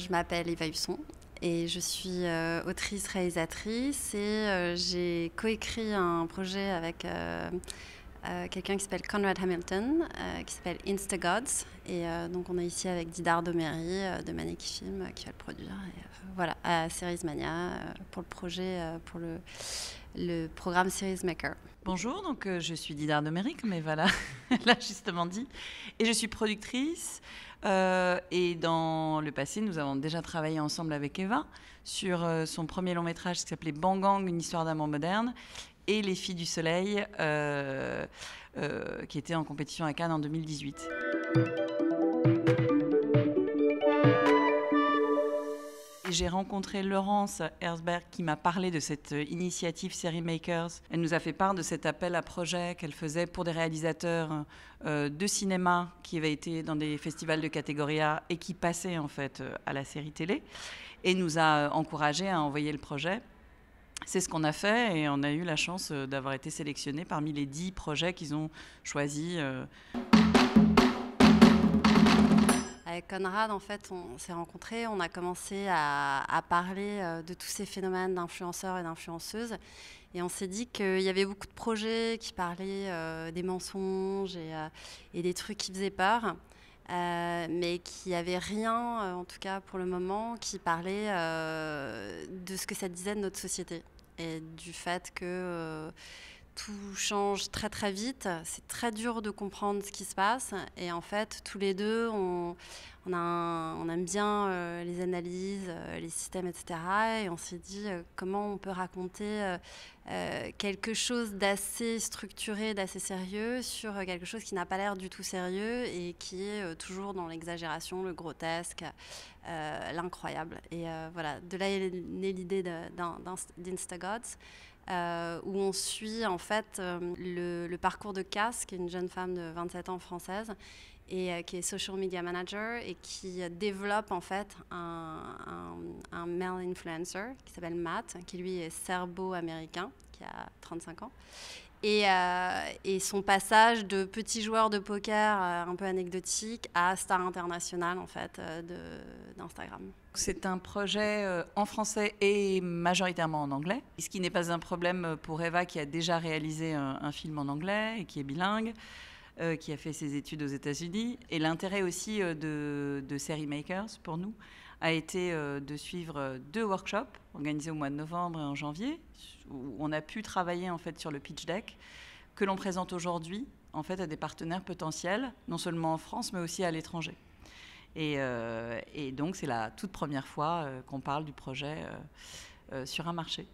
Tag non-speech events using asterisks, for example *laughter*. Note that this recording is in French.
Je m'appelle Eva Husson et je suis euh, autrice, réalisatrice et euh, j'ai coécrit un projet avec euh, quelqu'un qui s'appelle Conrad Hamilton, qui s'appelle Instagods. Et donc on est ici avec Didard Domery de Maneki Film qui va le produire. voilà, à Series Mania pour le projet, pour le, le programme Series Maker. Bonjour, donc je suis Didard Domery, comme Eva l'a *laughs* justement dit, et je suis productrice, euh, et dans le passé, nous avons déjà travaillé ensemble avec Eva sur euh, son premier long métrage qui s'appelait Bangang, une histoire d'amour moderne, et Les filles du soleil, euh, qui était en compétition à Cannes en 2018. j'ai rencontré Laurence Herzberg qui m'a parlé de cette euh, initiative Série Makers. Elle nous a fait part de cet appel à projet qu'elle faisait pour des réalisateurs euh, de cinéma qui avaient été dans des festivals de catégorie A et qui passaient en fait euh, à la série télé et nous a encouragés à envoyer le projet. C'est ce qu'on a fait et on a eu la chance d'avoir été sélectionnés parmi les dix projets qu'ils ont choisis. Conrad, en fait, on s'est rencontrés, on a commencé à, parler euh, de tous ces phénomènes d'influenceurs et d'influenceuses. Et on s'est dit qu'il y avait beaucoup de projets qui parlaient euh, des mensonges euh, et, des trucs qui faisaient peur, mais qui avait rien, en tout cas pour le moment, qui parlait de ce que ça disait de notre société et du fait que tout change très très vite, c'est très dur de comprendre ce qui se passe et en fait tous les deux on, on, aime bien euh, les analyses, euh, les systèmes etc et on s'est dit euh, comment on peut raconter quelque chose d'assez structuré, d'assez sérieux sur quelque chose qui n'a pas l'air du tout sérieux et qui est toujours dans l'exagération, le grotesque, euh, l'incroyable. Et euh, voilà, de là est née l'idée d'Instagods. Euh, où on suit en fait euh, le, parcours de Cass, qui est une jeune femme de 27 ans française et qui est social media manager et qui développe en fait un, un male influencer qui s'appelle Matt, qui lui est serbo-américain, qui a 35 ans euh, et, son passage de petit joueur de poker euh, un peu anecdotique à star international en fait euh, d'Instagram. C'est un projet en français et majoritairement en anglais, ce qui n'est pas un problème pour Eva qui a déjà réalisé un, film en anglais et qui est bilingue, qui a fait ses études aux États-Unis. Et l'intérêt aussi de, de Série Makers pour nous, a été euh, de suivre euh, deux workshops organisés au mois de novembre et en janvier, où on a pu travailler en fait sur le pitch deck que l'on présente aujourd'hui en fait à des partenaires potentiels, non seulement en France mais aussi à l'étranger. Et, euh, donc c'est la toute première fois qu'on parle du projet sur un marché.